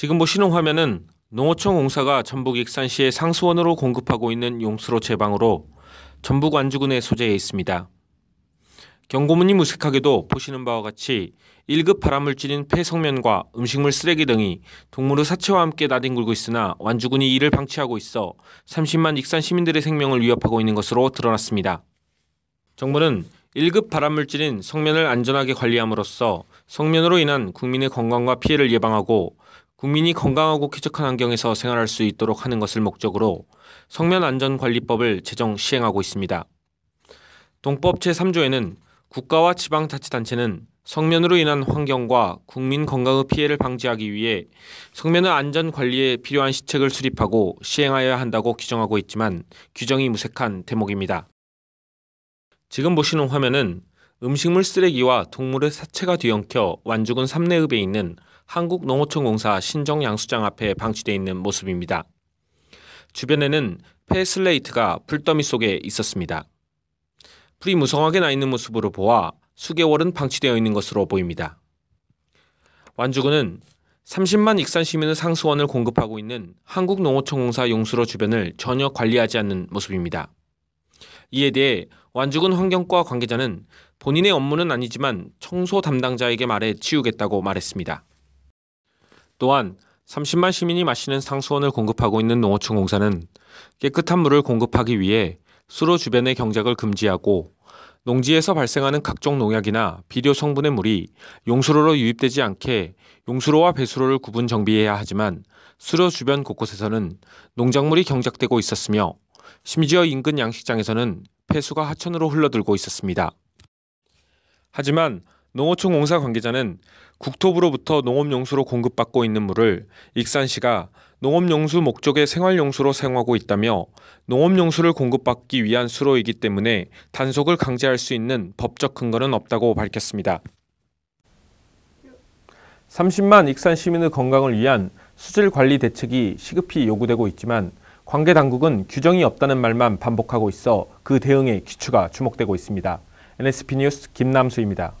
지금 보시는 뭐 화면은 농어촌 공사가 전북 익산시의 상수원으로 공급하고 있는 용수로 제방으로 전북 완주군의 소재에 있습니다. 경고문이 무색하게도 보시는 바와 같이 1급 발암물질인 폐성면과 음식물 쓰레기 등이 동물의 사체와 함께 나뒹굴고 있으나 완주군이 이를 방치하고 있어 30만 익산 시민들의 생명을 위협하고 있는 것으로 드러났습니다. 정부는 1급 발암물질인 성면을 안전하게 관리함으로써 성면으로 인한 국민의 건강과 피해를 예방하고 국민이 건강하고 쾌적한 환경에서 생활할 수 있도록 하는 것을 목적으로 성면안전관리법을 제정 시행하고 있습니다. 동법 제3조에는 국가와 지방자치단체는 성면으로 인한 환경과 국민 건강의 피해를 방지하기 위해 성면의 안전 관리에 필요한 시책을 수립하고 시행하여야 한다고 규정하고 있지만 규정이 무색한 대목입니다. 지금 보시는 화면은 음식물 쓰레기와 동물의 사체가 뒤엉켜 완주군 삼내읍에 있는 한국농어촌공사 신정양수장 앞에 방치되어 있는 모습입니다. 주변에는 폐 슬레이트가 불더미 속에 있었습니다. 풀이 무성하게 나 있는 모습으로 보아 수개월은 방치되어 있는 것으로 보입니다. 완주군은 30만 익산 시민의 상수원을 공급하고 있는 한국농어촌공사 용수로 주변을 전혀 관리하지 않는 모습입니다. 이에 대해 완주군 환경과 관계자는 본인의 업무는 아니지만 청소 담당자에게 말해 치우겠다고 말했습니다. 또한 30만 시민이 마시는 상수원을 공급하고 있는 농어촌 공사는 깨끗한 물을 공급하기 위해 수로 주변의 경작을 금지하고 농지에서 발생하는 각종 농약이나 비료 성분의 물이 용수로로 유입되지 않게 용수로와 배수로를 구분 정비해야 하지만 수로 주변 곳곳에서는 농작물이 경작되고 있었으며 심지어 인근 양식장에서는 폐수가 하천으로 흘러들고 있었습니다. 하지만 농어촌 공사 관계자는 국토부로부터 농업용수로 공급받고 있는 물을 익산시가 농업용수 목적의 생활용수로 사용하고 있다며 농업용수를 공급받기 위한 수로이기 때문에 단속을 강제할 수 있는 법적 근거는 없다고 밝혔습니다. 30만 익산 시민의 건강을 위한 수질 관리 대책이 시급히 요구되고 있지만 관계 당국은 규정이 없다는 말만 반복하고 있어 그 대응의 기초가 주목되고 있습니다. NSP 뉴스 김남수입니다.